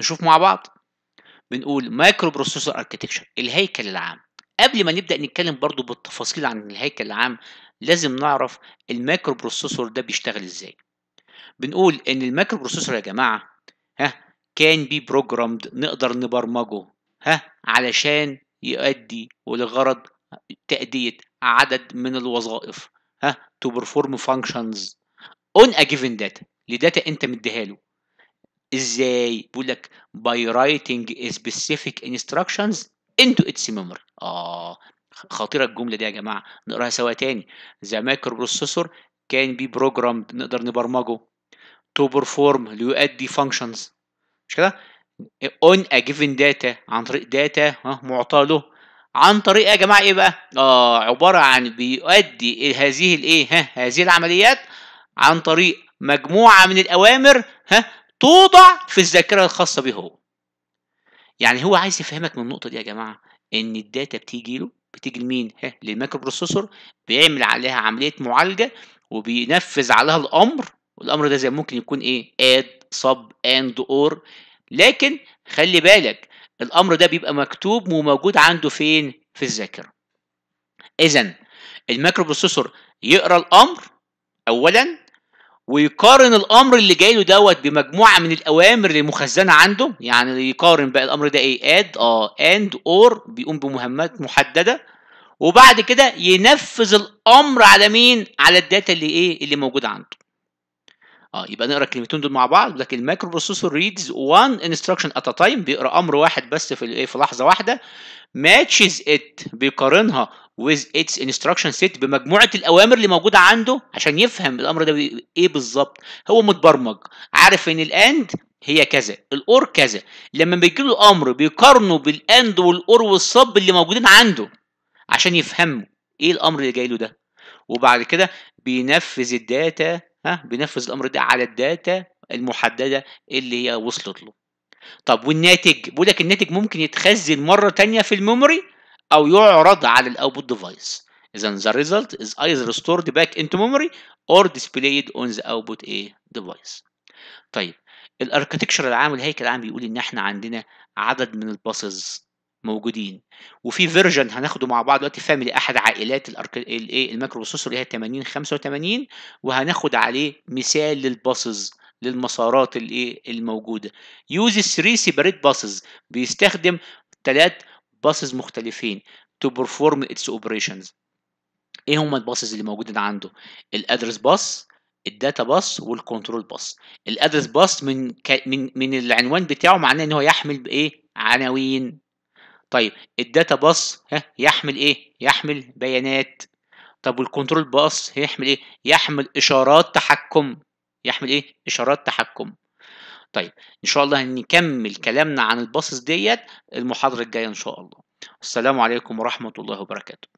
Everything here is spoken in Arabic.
نشوف مع بعض بنقول مايكرو بروسيسور اركتكشر الهيكل العام قبل ما نبدا نتكلم برضو بالتفاصيل عن الهيكل العام لازم نعرف المايكرو بروسيسور ده بيشتغل ازاي بنقول ان المايكرو بروسيسور يا جماعه ها كان بي بروجرامد نقدر نبرمجه ها علشان يؤدي ولغرض تأدية عدد من الوظائف ها تو بيرفورم فانكشنز اون ا جيفن داتا لداتا انت مديها له ازاي بيقول لك by writing specific instructions into its memory اه خطيره الجمله دي يا جماعه نقراها سوا تاني ذا مايكرو بروسيسور كان بي بروجرام نقدر نبرمجه تو perform ليؤدي فانكشنز مش كده اون ا جيفن داتا عن طريق داتا معطى له عن طريق يا جماعه ايه بقى اه عباره عن بيؤدي هذه الايه ها هذه العمليات عن طريق مجموعه من الاوامر ها توضع في الذاكره الخاصه به هو يعني هو عايز يفهمك من النقطه دي يا جماعه ان الداتا بتيجي له بتيجي لمين ها للمايكرو بروسيسور بيعمل عليها عمليه معالجه وبينفذ عليها الامر والامر ده زي ممكن يكون ايه اد صب اند اور لكن خلي بالك الامر ده بيبقى مكتوب وموجود عنده فين في الذاكره اذا المايكرو بروسيسور يقرا الامر اولا ويقارن الامر اللي جاي له دوت بمجموعه من الاوامر اللي مخزنه عنده يعني يقارن بقى الامر ده ايه اد اه اند اور بيقوم بمهمات محدده وبعد كده ينفذ الامر على مين على الداتا اللي ايه اللي موجوده عنده اه يبقى نقرا الكلمتين دول مع بعض لكن المايكرو بروسيسور ريدز وان انستراكشن ات تايم بيقرا امر واحد بس في الايه في لحظه واحده ماتشز ات بيقارنها with its instruction set بمجموعه الاوامر اللي موجوده عنده عشان يفهم الامر ده ايه بالظبط هو متبرمج عارف ان الاند هي كذا الاور كذا لما بيجي له امر بيقارنه بالاند والاور والصب اللي موجودين عنده عشان يفهموا ايه الامر اللي جاي له ده وبعد كده بينفذ الداتا ها بينفذ الامر ده على الداتا المحدده اللي هي وصلت له طب والناتج بيقول لك الناتج ممكن يتخزن مره تانية في الميموري أو يعرض على الأوتبوت ديفايس إذا the result is either stored back into memory or displayed on the output A device طيب الاركتكشر العام الهيكل العام بيقول ان احنا عندنا عدد من الباسز موجودين وفي فيرجن هناخده مع بعض دلوقتي فاميلي احد عائلات الارك الايه المايكرو بروسيسور اللي هي 80 85 وهناخد عليه مثال للباسز للمسارات الايه الموجوده يوز 3 سيبريت باسز بيستخدم ثلاث باسز مختلفين to perform its operations ايه هما الباسز اللي موجودين عنده الادرس باس الداتا باس والكنترول باس الادرس باس من من من العنوان بتاعه معناه ان هو يحمل بايه عناوين طيب الداتا باس ها يحمل ايه يحمل بيانات طب والكنترول باس يحمل ايه يحمل اشارات تحكم يحمل ايه اشارات تحكم طيب ان شاء الله هنكمل كلامنا عن الباصص ديت المحاضره الجايه ان شاء الله السلام عليكم ورحمه الله وبركاته